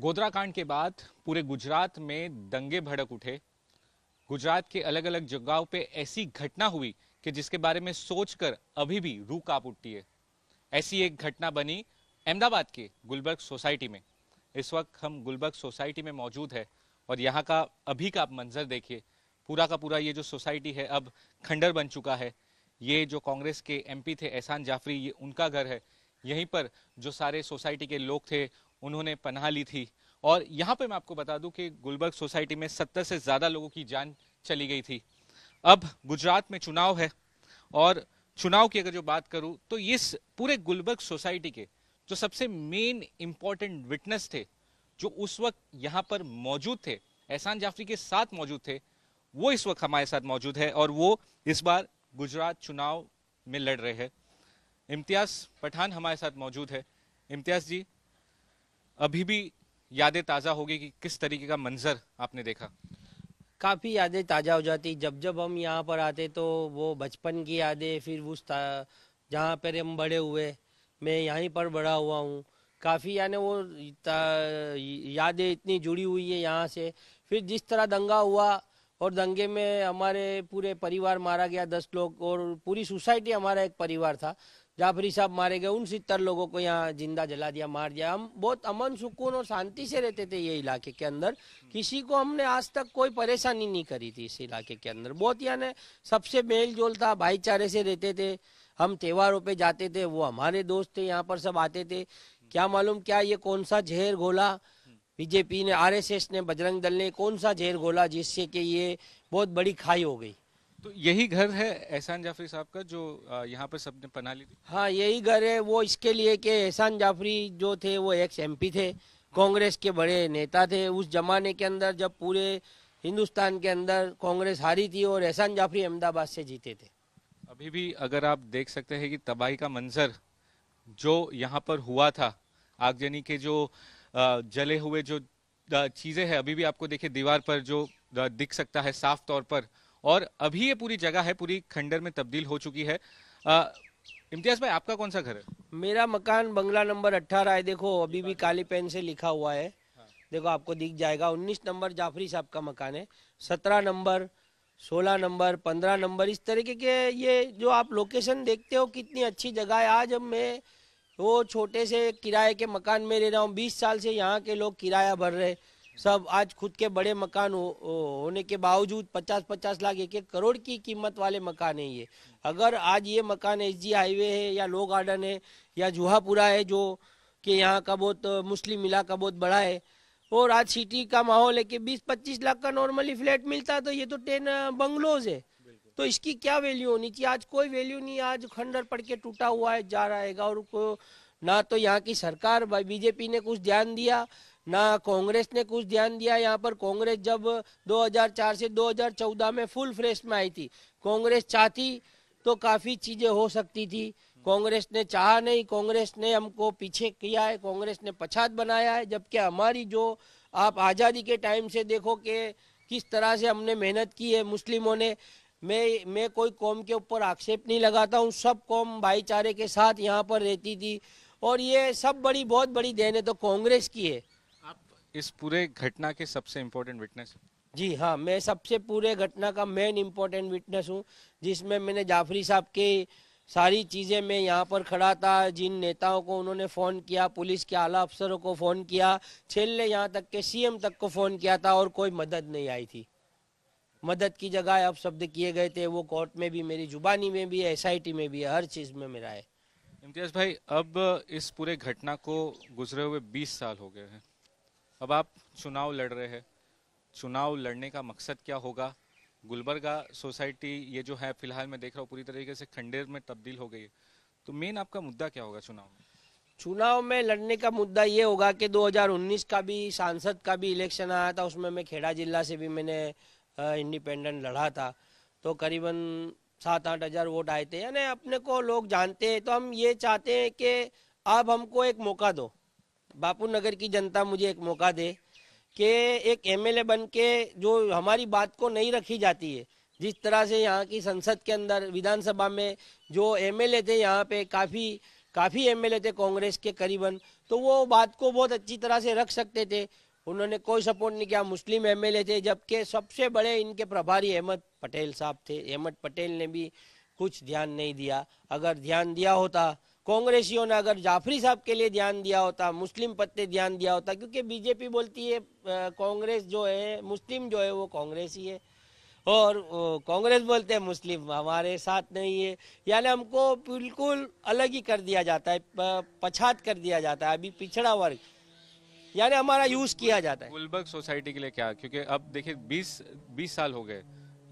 गोधरा कांड के बाद पूरे गुजरात में दंगे भड़क उठे गुजरात के अलग अलग जगहों पे ऐसी घटना हुई कि जिसके बारे में सोचकर अभी भी रू काप उठती है ऐसी एक घटना बनी अहमदाबाद के गुलबर्ग सोसाइटी में इस वक्त हम गुलबर्ग सोसाइटी में मौजूद है और यहाँ का अभी का आप मंजर देखिए पूरा का पूरा ये जो सोसाइटी है अब खंडर बन चुका है ये जो कांग्रेस के एमपी थे एहसान जाफरी ये उनका घर है यहीं पर जो सारे सोसाइटी के लोग थे उन्होंने पनाह ली थी और यहाँ पे मैं आपको बता दूं कि गुलबर्ग सोसाइटी में सत्तर से ज़्यादा लोगों की जान चली गई थी अब गुजरात में चुनाव है और चुनाव की अगर जो बात करूँ तो इस पूरे गुलबर्ग सोसाइटी के जो सबसे मेन इम्पॉर्टेंट विटनेस थे जो उस वक्त यहाँ पर मौजूद थे एहसान जाफरी के साथ मौजूद थे वो इस वक्त हमारे साथ मौजूद है और वो इस बार गुजरात चुनाव में लड़ रहे हैं इम्तियाज़ पठान हमारे साथ मौजूद है इम्तियाज़ जी अभी भी यादें ताज़ा होगी कि किस तरीके का मंजर आपने देखा काफ़ी यादें ताज़ा हो जाती जब जब हम यहाँ पर आते तो वो बचपन की यादें फिर उस जहाँ पर हम बड़े हुए मैं यहीं पर बड़ा हुआ हूँ काफ़ी यानी वो यादें इतनी जुड़ी हुई है यहाँ से फिर जिस तरह दंगा हुआ और दंगे में हमारे पूरे परिवार मारा गया दस लोग और पूरी सोसाइटी हमारा एक परिवार था जाफरी साहब मारे गए उन सितर लोगों को यहाँ जिंदा जला दिया मार दिया हम बहुत अमन सुकून और शांति से रहते थे ये इलाके के अंदर किसी को हमने आज तक कोई परेशानी नहीं करी थी इस इलाके के अंदर बहुत यानी सबसे मेल जोल था भाईचारे से रहते थे हम त्योहारों पे जाते थे वो हमारे दोस्त थे यहाँ पर सब आते थे क्या मालूम क्या ये कौन सा जहर घोला बीजेपी ने आर ने बजरंग दल ने कौन सा जहर घोला जिससे कि ये बहुत बड़ी खाई हो गई तो यही घर है एहसान जाफरी साहब का जो यहाँ पर सबने पना ली थी हाँ यही घर है वो इसके लिए कि एहसान जाफरी जो थे वो एक्स एमपी थे कांग्रेस के बड़े नेता थे उस जमाने के अंदर जब पूरे हिंदुस्तान के अंदर कांग्रेस हारी थी और एहसान जाफरी अहमदाबाद से जीते थे अभी भी अगर आप देख सकते हैं कि तबाही का मंजर जो यहाँ पर हुआ था आगजनी के जो जले हुए जो चीज़ें हैं अभी भी आपको देखिए दीवार पर जो दिख सकता है साफ तौर पर और अभी ये पूरी जगह है पूरी खंडर में तब्दील हो चुकी है इम्तियाज भाई आपका कौन सा घर है मेरा मकान बंगला नंबर अट्ठारह है देखो अभी भी काली पेन से लिखा हुआ है हाँ। देखो आपको दिख जाएगा उन्नीस नंबर जाफरी साहब का मकान है सत्रह नंबर सोलह नंबर पंद्रह नंबर इस तरीके के ये जो आप लोकेशन देखते हो कितनी अच्छी जगह है आज अब मैं वो छोटे से किराए के मकान में रह रहा हूँ बीस साल से यहाँ के लोग किराया भर रहे सब आज खुद के बड़े मकान हो, होने के बावजूद 50-50 लाख एक एक करोड़ की कीमत वाले मकान है ये अगर आज ये मकान एसजी हाईवे है या लो गार्डन है या जुहापुरा है जो कि यहाँ का बहुत मुस्लिम इलाका बहुत बड़ा है और आज सिटी का माहौल है कि 20-25 लाख का नॉर्मली फ्लैट मिलता तो ये तो टेन बंगलोज है तो इसकी क्या वैल्यू होनी चाहिए आज कोई वैल्यू नहीं आज खंडर पड़ के टूटा हुआ है जा है और ना तो यहाँ की सरकार बीजेपी ने कुछ ध्यान दिया ना कांग्रेस ने कुछ ध्यान दिया यहाँ पर कांग्रेस जब 2004 से 2014 में फुल फ्रेश में आई थी कांग्रेस चाहती तो काफ़ी चीज़ें हो सकती थी कांग्रेस ने चाहा नहीं कांग्रेस ने हमको पीछे किया है कांग्रेस ने पछात बनाया है जबकि हमारी जो आप आज़ादी के टाइम से देखो कि किस तरह से हमने मेहनत की है मुस्लिमों ने मैं मैं कोई कौम के ऊपर आक्षेप नहीं लगाता हूँ सब कौम भाईचारे के साथ यहाँ पर रहती थी और ये सब बड़ी बहुत बड़ी देन है तो कांग्रेस की है इस पूरे घटना के सबसे इम्पोर्टेंट विटनेस जी हाँ मैं सबसे पूरे घटना का मेन इम्पोर्टेंट विटनेस हूँ जिसमें मैंने जाफरी साहब के सारी चीज़ें मैं यहाँ पर खड़ा था जिन नेताओं को उन्होंने फ़ोन किया पुलिस के आला अफसरों को फ़ोन किया छेल्ले यहाँ तक के सीएम तक को फ़ोन किया था और कोई मदद नहीं आई थी मदद की जगह अब शब्द किए गए थे वो कोर्ट में भी मेरी जुबानी में भी है एसआईटी में भी है हर चीज़ में मेरा है इम्तियाज़ भाई अब इस पूरे घटना को गुजरे हुए बीस साल हो गए हैं अब आप चुनाव लड़ रहे हैं चुनाव लड़ने का मकसद क्या होगा गुलबर्गा सोसाइटी ये जो है फिलहाल मैं देख रहा हूँ पूरी तरीके से खंडेर में तब्दील हो गई है तो मेन आपका मुद्दा क्या होगा चुनाव में चुनाव में लड़ने का मुद्दा ये होगा कि 2019 का भी सांसद का भी इलेक्शन आया था उसमें मैं खेड़ा जिला से भी मैंने इंडिपेंडेंट लड़ा था तो करीबन सात आठ हजार वोट आए थे यानी अपने को लोग जानते हैं तो हम ये चाहते हैं कि आप हमको एक मौका दो बापू नगर की जनता मुझे एक मौका दे कि एक एमएलए बन के जो हमारी बात को नहीं रखी जाती है जिस तरह से यहाँ की संसद के अंदर विधानसभा में जो एमएलए थे यहाँ पे काफ़ी काफ़ी एमएलए थे कांग्रेस के करीबन तो वो बात को बहुत अच्छी तरह से रख सकते थे उन्होंने कोई सपोर्ट नहीं किया मुस्लिम एमएलए थे जबकि सबसे बड़े इनके प्रभारी अहमद पटेल साहब थे अहमद पटेल ने भी कुछ ध्यान नहीं दिया अगर ध्यान दिया होता कांग्रेसियों ने अगर जाफरी साहब के लिए ध्यान दिया होता मुस्लिम पत्ते ध्यान दिया होता क्योंकि बीजेपी बोलती है कांग्रेस जो है मुस्लिम जो है वो कांग्रेस ही है और कांग्रेस बोलते हैं मुस्लिम हमारे साथ नहीं है यानी हमको बिल्कुल अलग ही कर दिया जाता है पछात कर दिया जाता है अभी पिछड़ा वर्ग यानी हमारा यूज किया जाता है गुलबर्ग सोसाइटी के लिए क्या क्योंकि अब देखिए 20 20 साल हो गए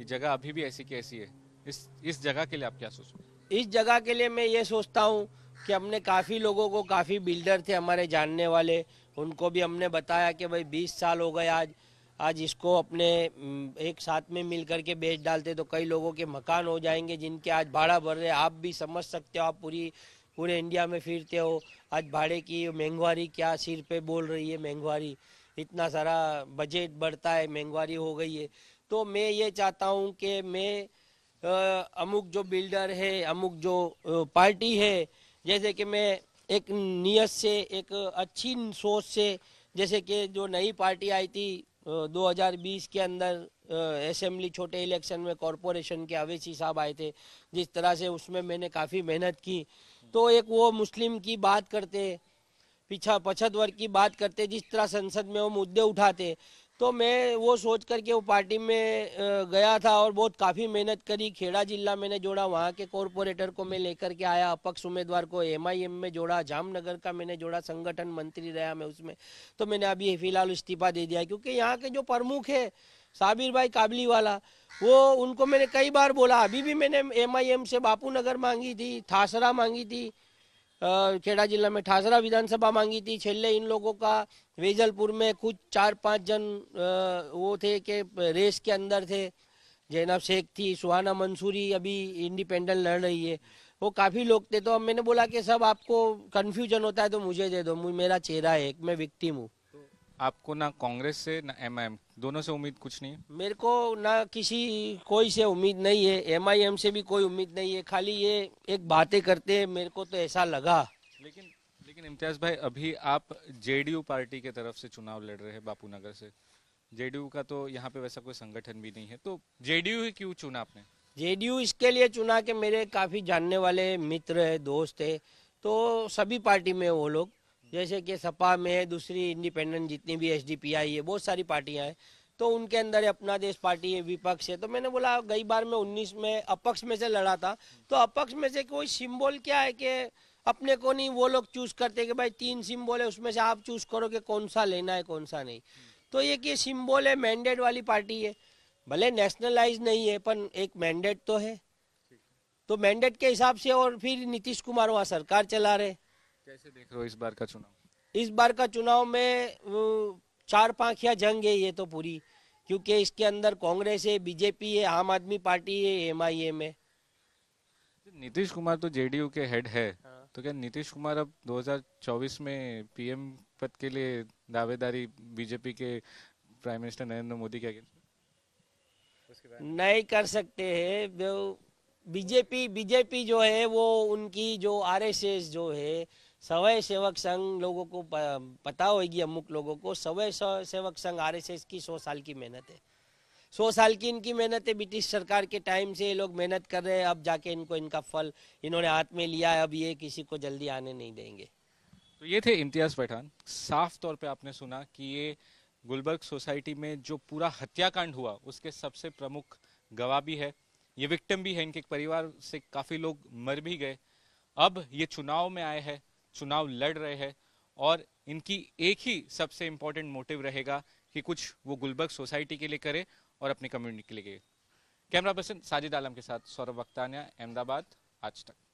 ये जगह अभी भी ऐसी कैसी है इस इस जगह के लिए आप क्या सोचो इस जगह के लिए मैं ये सोचता हूँ कि हमने काफ़ी लोगों को काफ़ी बिल्डर थे हमारे जानने वाले उनको भी हमने बताया कि भाई बीस साल हो गए आज आज इसको अपने एक साथ में मिल के बेच डालते तो कई लोगों के मकान हो जाएंगे जिनके आज भाड़ा भर रहे आप भी समझ सकते हो आप पूरी पूरे इंडिया में फिरते हो आज भाड़े की महंगवारी क्या सिर पे बोल रही है महंगवारी इतना सारा बजट बढ़ता है महंगवारी हो गई है तो मैं ये चाहता हूँ कि मैं अमुक जो बिल्डर है अमुक जो पार्टी है जैसे कि मैं एक नियत से एक अच्छी सोच से जैसे कि जो नई पार्टी आई थी 2020 के अंदर असेंबली छोटे इलेक्शन में कॉरपोरेशन के अवेशी साहब आए थे जिस तरह से उसमें मैंने काफ़ी मेहनत की तो एक वो मुस्लिम की बात करते पीछा पछत वर्ग की बात करते जिस तरह संसद में वो मुद्दे उठाते तो मैं वो सोच करके वो पार्टी में गया था और बहुत काफ़ी मेहनत करी खेड़ा जिला मैंने जोड़ा वहाँ के कॉरपोरेटर को मैं लेकर के आया अपक्ष उम्मीदवार को एम में जोड़ा जामनगर का मैंने जोड़ा संगठन मंत्री रहा मैं उसमें तो मैंने अभी फिलहाल इस्तीफा दे दिया क्योंकि यहाँ के जो प्रमुख है साबिर भाई काबली वाला वो उनको मैंने कई बार बोला अभी भी मैंने एम से बापू मांगी थी थासरा मांगी थी जिला में ठासरा विधानसभा मांगी थी छेले इन लोगों का वेजलपुर में कुछ चार पांच जन वो थे के रेस के अंदर थे जैनब शेख थी सुहाना मंसूरी अभी इंडिपेंडेंट लड़ रही है वो काफ़ी लोग थे तो अब मैंने बोला कि सब आपको कन्फ्यूजन होता है तो मुझे दे दो मेरा चेहरा है एक मैं विक्टिम हूँ आपको ना कांग्रेस से ना एमआईएम दोनों से उम्मीद कुछ नहीं है मेरे को ना किसी कोई से उम्मीद नहीं है एमआईएम से भी कोई उम्मीद नहीं है खाली ये एक बातें करते हैं मेरे को तो ऐसा लगा लेकिन लेकिन इम्तियाज भाई अभी आप जेडीयू पार्टी के तरफ से चुनाव लड़ रहे हैं बापूनगर से जेडीयू का तो यहाँ पे वैसा कोई संगठन भी नहीं है तो जेडीयू ही क्यों चुना आपने जेडीयू इसके लिए चुना के मेरे काफ़ी जानने वाले मित्र है दोस्त है तो सभी पार्टी में वो लोग जैसे कि सपा में दूसरी इंडिपेंडेंट जितनी भी एस डी है बहुत सारी पार्टियाँ हैं तो उनके अंदर अपना देश पार्टी है विपक्ष है तो मैंने बोला गई बार मैं उन्नीस में अपक्ष में से लड़ा था तो अपक्ष में से कोई सिम्बॉल क्या है कि अपने को नहीं वो लोग चूज करते कि भाई तीन सिम्बॉल है उसमें से आप चूज करो कि कौन सा लेना है कौन सा नहीं तो ये ये सिम्बॉल है मैंडेट वाली पार्टी है भले नेशनलाइज नहीं है पर एक मैंडेट तो है तो मैंडेट के हिसाब से और फिर नीतीश कुमार वहाँ सरकार चला रहे कैसे देख रहे हो इस बार का चुनाव इस बार का चुनाव में चार पांखिया जंग है ये तो पूरी क्योंकि इसके अंदर कांग्रेस है बीजेपी है आम आदमी पार्टी है एम आई एम है नीतीश कुमार तो जेडीयू के हेड है हाँ। तो क्या नीतीश कुमार अब 2024 में पीएम पद के लिए दावेदारी बीजेपी के प्राइम मिनिस्टर नरेंद्र मोदी के नहीं कर सकते हैं बीजेपी बीजेपी जो है वो उनकी जो आरएसएस जो है सवय सेवक संघ लोगों को पता होगी अमुक लोगों को सवय सेवक संघ आरएसएस की सौ साल की मेहनत है सौ साल की इनकी मेहनत है ब्रिटिश सरकार के टाइम से ये लोग मेहनत कर रहे हैं अब जाके इनको इनका फल इन्होंने हाथ में लिया है अब ये किसी को जल्दी आने नहीं देंगे तो ये थे इम्तियाज पठान साफ तौर पे आपने सुना कि ये गुलबर्ग सोसाइटी में जो पूरा हत्याकांड हुआ उसके सबसे प्रमुख गवाह भी है ये विक्टिम भी है इनके परिवार से काफी लोग मर भी गए अब ये चुनाव में आए हैं चुनाव लड़ रहे हैं और इनकी एक ही सबसे इम्पोर्टेंट मोटिव रहेगा कि कुछ वो गुलबर्ग सोसाइटी के लिए करे और अपनी कम्युनिटी के लिए कैमरा पर्सन साजिद आलम के साथ सौरभ वक्तानिया अहमदाबाद आज तक